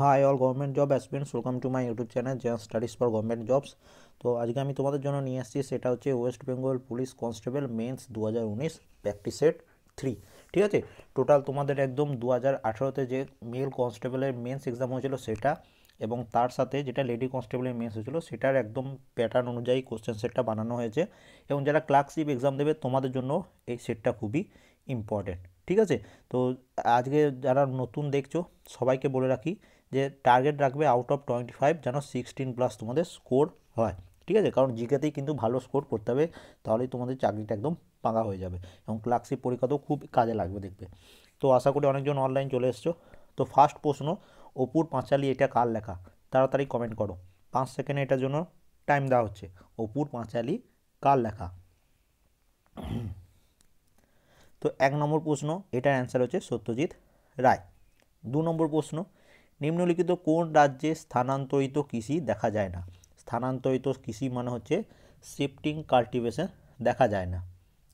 high all government job aspirants welcome to my YouTube channel Jaan studies for government jobs তো আজকে আমি তোমাদের জন্য নিয়ে আসছি সেটা হচ্ছে West Bengal police constable mains দু হাজার উনিশ প্র্যাকটিস সেট থ্রি ঠিক আছে টোটাল তোমাদের একদম দু হাজার আঠেরোতে যে মেল কনস্টেবলের মেন্স এক্সাম হয়েছিল সেটা এবং তার সাথে যেটা লেডি কনস্টেবলের মেন্স হয়েছিল সেটার একদম প্যাটার্ন অনুযায়ী কোশ্চেন সেটটা বানানো হয়েছে এবং যারা ক্লার্কশিপ এক্সাম দেবে তোমাদের জন্য এই সেটটা খুবই ইম্পর্টেন্ট ঠিক আছে তো আজকে যারা নতুন দেখছো সবাইকে বলে রাখি যে টার্গেট রাখবে আউট অফ টোয়েন্টি ফাইভ যেন সিক্সটিন প্লাস তোমাদের স্কোর হয় ঠিক আছে কারণ জিকেতেই কিন্তু ভালো স্কোর করতে হবে তাহলেই তোমাদের চাকরিটা একদম পাকা হয়ে যাবে এবং ক্লার্কশিপ পরীক্ষাতেও খুব কাজে লাগবে দেখবে তো আশা করি অনেকজন অনলাইন চলে এসছো তো ফার্স্ট প্রশ্ন অপুর পাঁচালি এটা কার লেখা তাড়াতাড়ি কমেন্ট করো পাঁচ সেকেন্ডে এটার জন্য টাইম দেওয়া হচ্ছে অপুর পাঁচালি কার লেখা তো এক নম্বর প্রশ্ন এটার অ্যান্সার হচ্ছে সত্যজিৎ রায় দু নম্বর প্রশ্ন নিম্নলিখিত কোন রাজ্যে স্থানান্তরিত কৃষি দেখা যায় না স্থানান্তরিত কৃষি মানে হচ্ছে শিফটিং কাল্টিভেশন দেখা যায় না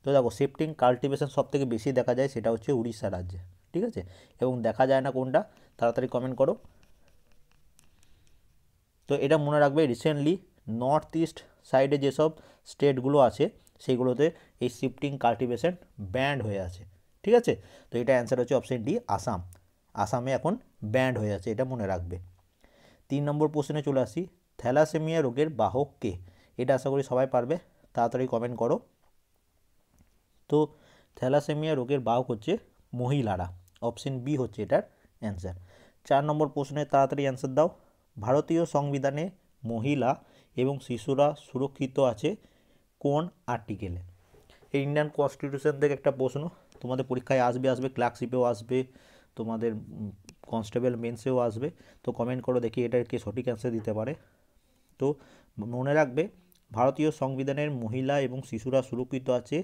তো দেখো শিফটিং কাল্টিভেশন সবথেকে বেশি দেখা যায় সেটা হচ্ছে উড়িষ্যা রাজ্যে ঠিক আছে এবং দেখা যায় না কোনটা তাড়াতাড়ি কমেন্ট করো তো এটা মনে রাখবে রিসেন্টলি নর্থ ইস্ট সাইডে যেসব স্টেটগুলো আছে সেইগুলোতে এই শিফটিং কাল্টিভেশন ব্যান্ড হয়ে আছে ঠিক আছে তো এটা অ্যান্সার হচ্ছে অপশন ডি আসাম আসামে এখন ব্যান্ড হয়ে আছে এটা মনে রাখবে তিন নম্বর প্রশ্নে চলে আসি থ্যালাসেমিয়া রোগের বাহক কে এটা আশা করি সবাই পারবে তাড়াতাড়ি কমেন্ট করো তো থ্যালাসেমিয়া রোগের বাহক হচ্ছে মহিলারা অপশন বি হচ্ছে এটার অ্যান্সার চার নম্বর প্রশ্নে তাড়াতাড়ি অ্যান্সার দাও ভারতীয় সংবিধানে মহিলা এবং শিশুরা সুরক্ষিত আছে কোন আর্টিকেলে এই ইন্ডিয়ান কনস্টিটিউশন থেকে একটা প্রশ্ন তোমাদের পরীক্ষায় আসবে আসবে ক্লার্কশিপেও আসবে তোমাদের কনস্টেবল মেন্সেও আসবে তো কমেন্ট করো দেখি এটার কে সঠিক অ্যান্সার দিতে পারে তো মনে রাখবে ভারতীয় সংবিধানের মহিলা এবং শিশুরা সুরক্ষিত আছে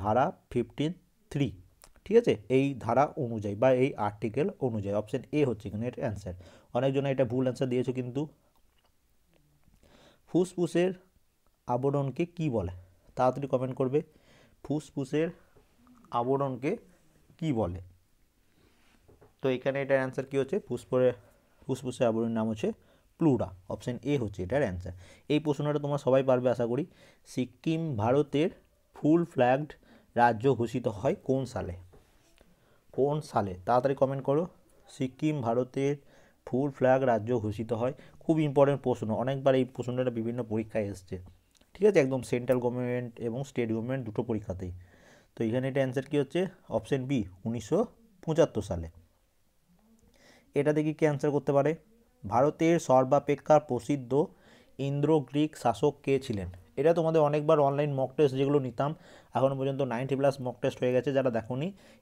ধারা ফিফটিন থ্রি ঠিক আছে এই ধারা অনুযায়ী বা এই আর্টিকেল অনুযায়ী অপশান এ হচ্ছে এখানে এটা অ্যান্সার অনেকজনে এটা ভুল অ্যান্সার দিয়েছে কিন্তু ফুসফুসের আবরণকে কি বলে তাড়াতাড়ি কমেন্ট করবে ফুসফুসের আবরণকে কি বলে তো এখানে এটার অ্যান্সার কী হচ্ছে পুষ্পরে ফুসফুসে আবরণের নাম হচ্ছে প্লুরা অপশান এ হচ্ছে এটার অ্যান্সার এই প্রশ্নটা তোমরা সবাই পারবে আশা করি সিকিম ভারতের ফুল ফ্ল্যাগড রাজ্য ঘোষিত হয় কোন সালে কোন সালে তাড়াতাড়ি কমেন্ট করো সিকিম ভারতের ফুল ফ্ল্যাগ রাজ্য ঘোষিত হয় খুব ইম্পর্টেন্ট প্রশ্ন অনেকবার এই প্রশ্নটা বিভিন্ন পরীক্ষায় এসছে ঠিক আছে একদম সেন্ট্রাল গভর্নমেন্ট এবং স্টেট গভর্নমেন্ট দুটো পরীক্ষাতেই তো এখানে এটা অ্যান্সার কী হচ্ছে অপশান বি উনিশশো সালে এটা দেখি কি অ্যান্সার করতে পারে ভারতের সর্বাপেক্ষা প্রসিদ্ধ ইন্দ্র গ্রিক শাসক কে ছিলেন এটা তোমাদের অনেকবার অনলাইন মক টেস্ট যেগুলো নিতাম এখন পর্যন্ত নাইনটি প্লাস মক টেস্ট হয়ে গেছে যারা দেখো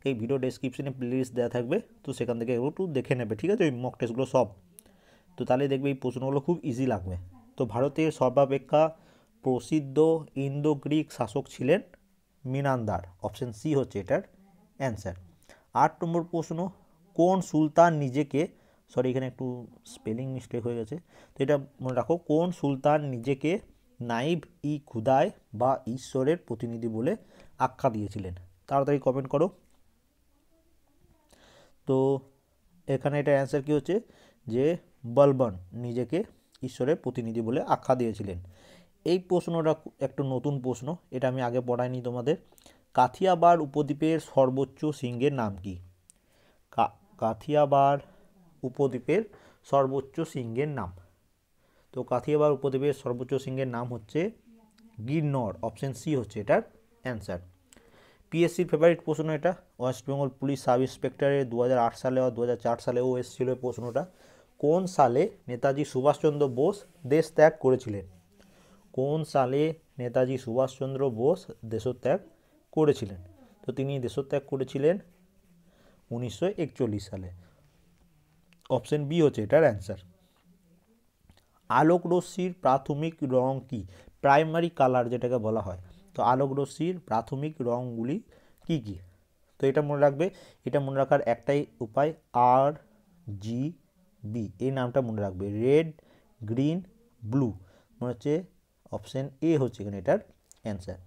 এই ভিডিও ডিসক্রিপশনে প্লেলিস্ট দেওয়া থাকবে তো সেখান থেকে একটু দেখে নেবে ঠিক আছে ওই মক টেস্টগুলো সব তো তাহলে দেখবে এই প্রশ্নগুলো খুব ইজি লাগবে তো ভারতের সর্বাপেক্ষা প্রসিদ্ধ ইন্দো গ্রিক শাসক ছিলেন মিনান্দার অপশান সি হচ্ছে এটার অ্যান্সার আট নম্বর প্রশ্ন কোন সুলতান নিজেকে সরি এখানে একটু স্পেলিং মিস্টেক হয়ে গেছে তো এটা মনে রাখো কোন সুলতান নিজেকে নাইব ই খুদায় বা ঈশ্বরের প্রতিনিধি বলে আখ্যা দিয়েছিলেন তাড়াতাড়ি কমেন্ট করো তো এখানে এটা অ্যান্সার কী হচ্ছে যে বলবন নিজেকে ঈশ্বরের প্রতিনিধি বলে আখ্যা দিয়েছিলেন এই প্রশ্নটা একটা নতুন প্রশ্ন এটা আমি আগে পড়াইনি তোমাদের কাথিয়াবার উপদ্বীপের সর্বোচ্চ সিংহের নাম কী কাথিয়াবার উপদ্বীপের সর্বোচ্চ সিংহের নাম তো কাথিয়াবার উপদ্বীপের সর্বোচ্চ সিংহের নাম হচ্ছে গিরনর অপশান সি হচ্ছে এটার অ্যান্সার পিএসসির ফেভারিট প্রশ্ন এটা ওয়েস্ট বেঙ্গল পুলিশ সাব ইন্সপেক্টরের দু সালে বা দু ও এসেছিল এই প্রশ্নটা কোন সালে নেতাজি সুভাষচন্দ্র বোস দেশ ত্যাগ করেছিলেন কোন সালে নেতাজি সুভাষচন্দ্র বোস দেশত্যাগ করেছিলেন তো তিনি দেশত্যাগ করেছিলেন উনিশশো সালে অপশন বি হচ্ছে এটার অ্যান্সার আলোকরশ্মির প্রাথমিক রং কি প্রাইমারি কালার যেটাকে বলা হয় তো আলোকরশ্মির প্রাথমিক রঙগুলি কি কি তো এটা মনে রাখবে এটা মনে রাখার একটাই উপায় আর জি বি এই নামটা মনে রাখবে রেড গ্রিন ব্লু মনে হচ্ছে অপশান এ হচ্ছে এখানে এটার অ্যান্সার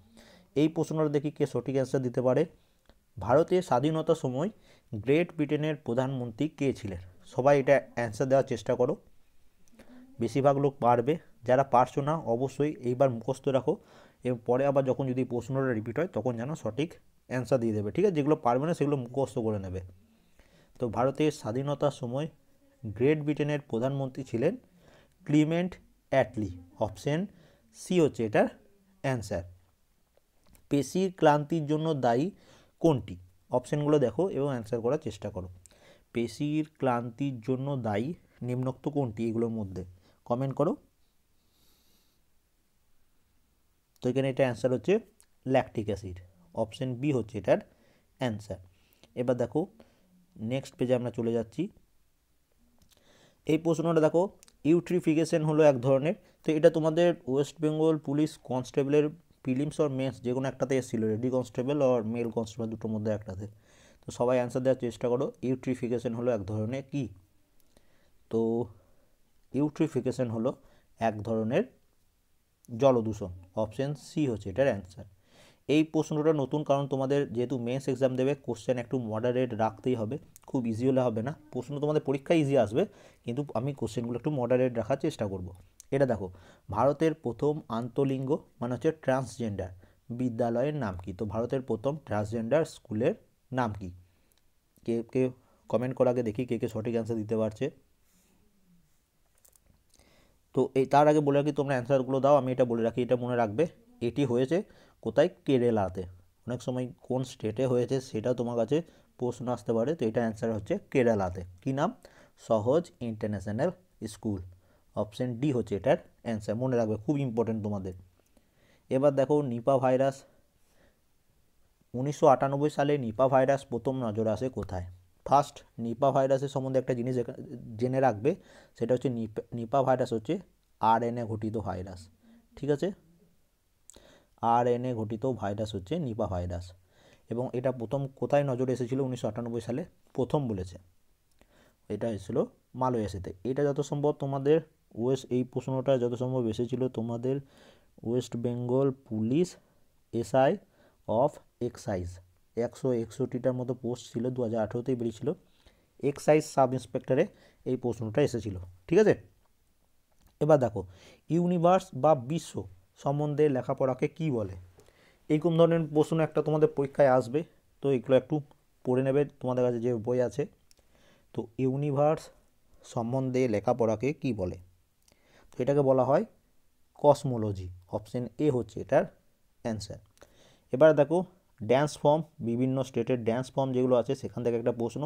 এই প্রশ্নটা দেখি কে সঠিক অ্যান্সার দিতে পারে ভারতের স্বাধীনতা সময় গ্রেট ব্রিটেনের প্রধানমন্ত্রী কে ছিলেন সবাই এটা অ্যান্সার দেওয়ার চেষ্টা করো বেশিরভাগ লোক পারবে যারা পারছো না অবশ্যই এইবার মুখস্থ রাখো এবং পরে আবার যখন যদি প্রশ্নটা রিপিট হয় তখন যেন সঠিক অ্যান্সার দিয়ে দেবে ঠিক আছে যেগুলো পারবে না সেগুলো মুখস্থ করে নেবে তো ভারতের স্বাধীনতার সময় গ্রেট ব্রিটেনের প্রধানমন্ত্রী ছিলেন ক্লিমেন্ট অ্যাটলি অপশন সি হচ্ছে এটার অ্যান্সার পেশির ক্লান্তির জন্য দায়ী কোনটি অপশানগুলো দেখো এবং অ্যান্সার করার চেষ্টা করো পেশির ক্লান্তির জন্য দায়ী নিম্নোক্ত কোনটি এগুলোর মধ্যে কমেন্ট করো তো এখানে এটা অ্যান্সার হচ্ছে ল্যাকটিক অ্যাসিড অপশান বি হচ্ছে এটার অ্যান্সার এবার দেখো নেক্সট পেজে আমরা চলে যাচ্ছি এই প্রশ্নটা দেখো ইউট্রিফিকেশন হলো এক ধরনের তো এটা তোমাদের ওয়েস্ট বেঙ্গল পুলিশ কনস্টেবলের প্রিলিমস অর মেন্স যে কোনো একটাতে এসেছিলো lady constable or male constable দুটোর মধ্যে একটাতে তো সবাই অ্যান্সার দেওয়ার চেষ্টা করো ইউট্রিফিকেশন হলো এক ধরনের কি তো ইউট্রিফিকেশন হলো এক ধরনের জলদূষণ অপশন সি হচ্ছে এটার অ্যান্সার এই প্রশ্নটা নতুন কারণ তোমাদের যেহেতু মেন্স এক্সাম দেবে কোশ্চেন একটু মডারেট রাখতেই হবে খুব ইজি হলে হবে না প্রশ্ন তোমাদের পরীক্ষা ইজি আসবে কিন্তু আমি কোশ্চেনগুলো একটু মডারেট রাখার চেষ্টা করব এটা দেখো ভারতের প্রথম আন্তলিঙ্গ মানে হচ্ছে ট্রান্সজেন্ডার বিদ্যালয়ের নাম কি তো ভারতের প্রথম ট্রান্সজেন্ডার স্কুলের নাম কি কে কে কমেন্ট করার আগে দেখি কে কে সঠিক অ্যান্সার দিতে পারছে তো এই তার আগে বলে রাখি তোমরা অ্যান্সারগুলো দাও আমি এটা বলে রাখি এটা মনে রাখবে এটি হয়েছে কোথায় কেরালাতে অনেক সময় কোন স্টেটে হয়েছে সেটা তোমার কাছে প্রশ্ন আসতে পারে তো এটা অ্যান্সার হচ্ছে কেরালাতে কী নাম সহজ ইন্টারন্যাশনাল স্কুল অপশান ডি হচ্ছে এটার অ্যান্সার মনে রাখবে খুব ইম্পর্টেন্ট তোমাদের এবার দেখো নিপা ভাইরাস উনিশশো সালে নিপা ভাইরাস প্রথম নজর আসে কোথায় ফার্স্ট নিপা ভাইরাসের সম্বন্ধে একটা জিনিস জেনে রাখবে সেটা হচ্ছে নিপা ভাইরাস হচ্ছে আর এনএ ঘটিত ভাইরাস ঠিক আছে আর এনএ ঘটিত ভাইরাস হচ্ছে নিপা ভাইরাস এবং এটা প্রথম কোথায় নজরে এসেছিল উনিশশো সালে প্রথম বলেছে এটা এসেছিলো মালয়েশিয়াতে এটা যত সম্ভব তোমাদের ওয়েস্ট এই প্রশ্নটা যত সম্ভব এসেছিল তোমাদের West Bengal police SI of excise একশো একষট্টিটার মতো পোস্ট ছিল দু হাজার আঠেরোতেই বেরিয়েছিল এক্সাইজ সাব ইন্সপেক্টরে এই প্রশ্নটা এসেছিল ঠিক আছে এবার দেখো ইউনিভার্স বা বিশ্ব সম্বন্ধে লেখাপড়াকে কি বলে এইরকম ধরনের প্রশ্ন একটা তোমাদের পরীক্ষায় আসবে তো এগুলো একটু পড়ে নেবে তোমাদের কাছে যে বই আছে তো ইউনিভার্স সম্বন্ধে লেখাপড়াকে কি বলে এটাকে বলা হয় কসমোলজি অপশান এ হচ্ছে এটার অ্যান্সার এবার দেখো ড্যান্স ফর্ম বিভিন্ন স্টেটের ড্যান্স ফর্ম যেগুলো আছে সেখান থেকে একটা প্রশ্ন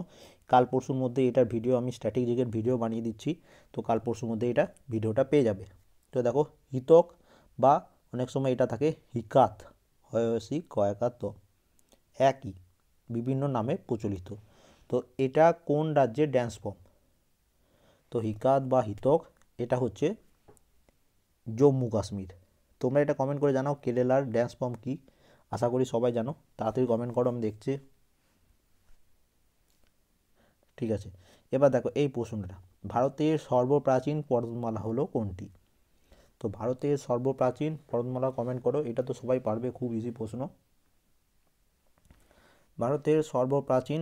কাল পরশুর মধ্যে এটার ভিডিও আমি স্ট্যাটিক জিকের ভিডিও বানিয়ে দিচ্ছি তো কাল পরশুর মধ্যে এটা ভিডিওটা পেয়ে যাবে তো দেখো হিতক বা অনেক সময় এটা থাকে হিকাত হয়সি কয়াকাত একই বিভিন্ন নামে প্রচলিত তো এটা কোন রাজ্যের ড্যান্স ফর্ম তো হিকাত বা হিতক এটা হচ্ছে জম্মু কাশ্মীর তোমরা এটা কমেন্ট করে জানাও কেরালার ড্যান্স ফর্ম কী আশা করি সবাই জানো তাড়াতাড়ি কমেন্ট করো আমি দেখছি ঠিক আছে এবার দেখো এই প্রশ্নটা ভারতের সর্বপ্রাচীন পর্বতমালা হলো কোনটি তো ভারতের সর্বপ্রাচীন পর্বতমালা কমেন্ট করো এটা তো সবাই পারবে খুব ইজি প্রশ্ন ভারতের সর্বপ্রাচীন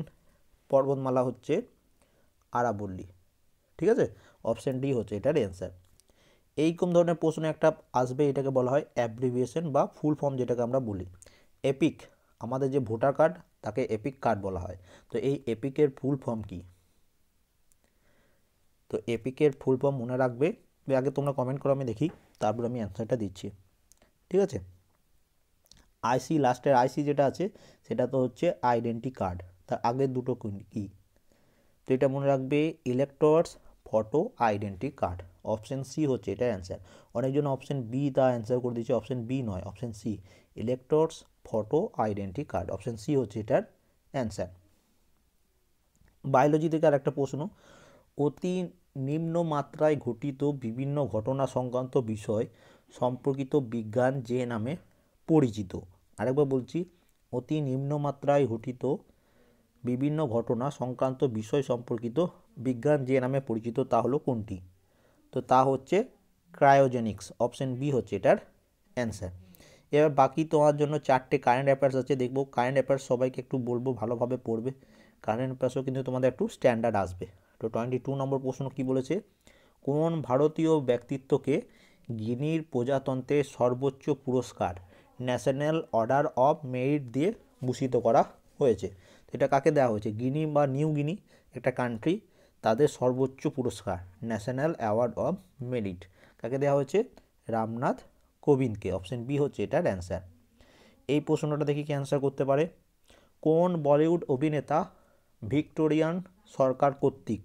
পর্বতমালা হচ্ছে আরাবল্লী ঠিক আছে অপশান ডি হচ্ছে এটার অ্যান্সার এইরকম ধরনের প্রশ্ন একটা আসবে এটাকে বলা হয় অ্যাব্রিভিয়েশন বা ফুল ফর্ম যেটাকে আমরা বলি এপিক আমাদের যে ভোটার কার্ড তাকে এপিক কার্ড বলা হয় তো এই এপিকের ফুল ফর্ম কি তো এপিকের ফুল ফর্ম মনে রাখবে আগে তোমরা কমেন্ট করো আমি দেখি তারপর আমি অ্যান্সারটা দিচ্ছি ঠিক আছে আইসি লাস্টের আইসি যেটা আছে সেটা তো হচ্ছে আইডেন্টি কার্ড তার আগের দুটো কি তো এটা মনে রাখবে electors photo identity card option C হচ্ছে এটা অ্যান্সার অনেকজন অপশান বি তা অ্যান্সার করে দিয়েছে অপশান বি নয় option C electors photo identity card option C হচ্ছে এটার অ্যান্সার বায়োলজি থেকে আর একটা প্রশ্ন অতি নিম্ন মাত্রায় ঘটিত বিভিন্ন ঘটনা সংক্রান্ত বিষয় সম্পর্কিত বিজ্ঞান যে নামে পরিচিত আরেকবার বলছি অতি নিম্ন মাত্রায় ঘটিত বিভিন্ন ঘটনা সংক্রান্ত বিষয় সম্পর্কিত বিজ্ঞান যে নামে পরিচিত তা হলো কোনটি তো তা হচ্ছে ক্রায়োজেনিক্স অপশন বি হচ্ছে এটার অ্যান্সার এবার বাকি তোমার জন্য চারটে কারেন্ট অ্যাফেয়ার্স আছে দেখবো কারেন্ট অ্যাফেয়ার্স সবাইকে একটু বলবো ভালোভাবে পড়বে কারেন্ট অ্যাফেয়ার্সও কিন্তু তোমাদের একটু স্ট্যান্ডার্ড আসবে তো টোয়েন্টি টু নম্বর প্রশ্ন কী বলেছে কোন ভারতীয় ব্যক্তিত্বকে গিনির প্রজাতন্ত্রের সর্বোচ্চ পুরস্কার ন্যাশনাল অর্ডার অফ মেরিট দিয়ে ভূষিত করা হয়েছে এটা কাকে দেওয়া হয়েছে গিনি বা নিউ গিনি একটা কান্ট্রি তাদের সর্বোচ্চ পুরস্কার ন্যাশনাল অ্যাওয়ার্ড অব মেরিট কাকে দেওয়া হয়েছে রামনাথ কোবিন্দকে অপশান বি হচ্ছে এটার অ্যান্সার এই প্রশ্নটা দেখি কি অ্যান্সার করতে পারে কোন বলিউড অভিনেতা ভিক্টোরিয়ান সরকার কর্তৃক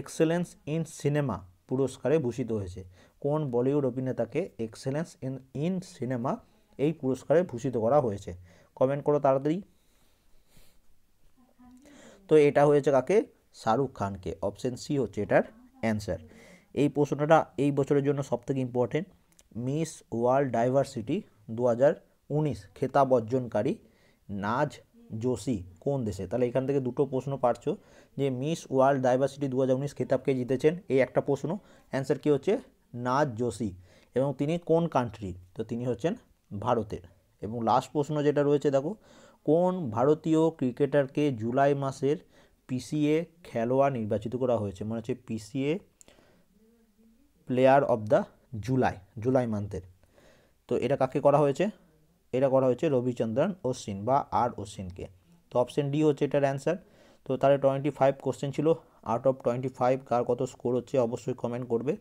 এক্সেলেন্স ইন সিনেমা পুরস্কারে ভূষিত হয়েছে কোন বলিউড অভিনেতাকে এক্সেলেন্স ইন ইন সিনেমা এই পুরস্কারে ভূষিত করা হয়েছে কমেন্ট করো তাড়াতাড়ি তো এটা হয়েছে কাকে শাহরুখ খানকে অপশান সি হচ্ছে এটার অ্যান্সার এই প্রশ্নটা এই বছরের জন্য সবথেকে ইম্পর্টেন্ট মিস ওয়ার্ল্ড ডাইভার্সিটি দু হাজার উনিশ খেতাব অর্জনকারী নাজ জোশি কোন দেশে তাহলে এখান থেকে দুটো প্রশ্ন পারছো যে মিস ওয়ার্ল্ড ডাইভার্সিটি দু হাজার উনিশ খেতাবকে জিতেছেন এই একটা প্রশ্ন অ্যান্সার কী হচ্ছে নাজ জোশি এবং তিনি কোন কান্ট্রি তো তিনি হচ্ছেন ভারতের এবং লাস্ট প্রশ্ন যেটা রয়েছে দেখো কোন ভারতীয় ক্রিকেটারকে জুলাই মাসের পিসিএ খেলোয়াড় নির্বাচিত করা হয়েছে মনে হচ্ছে PCA player of the July July মান্থের তো এটা কাকে করা হয়েছে এটা করা হয়েছে রবিচন্দ্রন অশ্বিন বা আর অশ্বিনকে তো অপশান ডি হচ্ছে এটার অ্যান্সার তো তাহলে টোয়েন্টি ফাইভ কোশ্চেন ছিল আউট অফ টোয়েন্টি ফাইভ কার কত স্কোর হচ্ছে অবশ্যই কমেন্ট করবে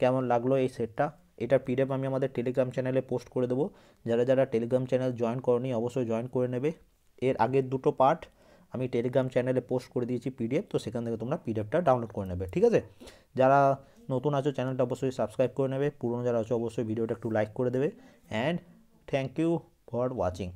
কেমন লাগলো এই সেটটা এটার পিডিএফ আমি আমাদের টেলিগ্রাম চ্যানেলে পোস্ট করে দেবো যারা যারা টেলিগ্রাম চ্যানেল জয়েন করনি অবশ্যই জয়েন করে নেবে এর আগের দুটো পার্ট আমি টেলিগ্রাম চ্যানেলে পোস্ট করে দিয়েছি পিডিএফ তো সেখান থেকে তোমরা পিডিএফটা ডাউনলোড করে নেবে ঠিক আছে যারা নতুন আছো চ্যানেলটা অবশ্যই সাবস্ক্রাইব করে নেবে পুরনো যারা আছো অবশ্যই ভিডিওটা একটু লাইক করে দেবে and thank you for watching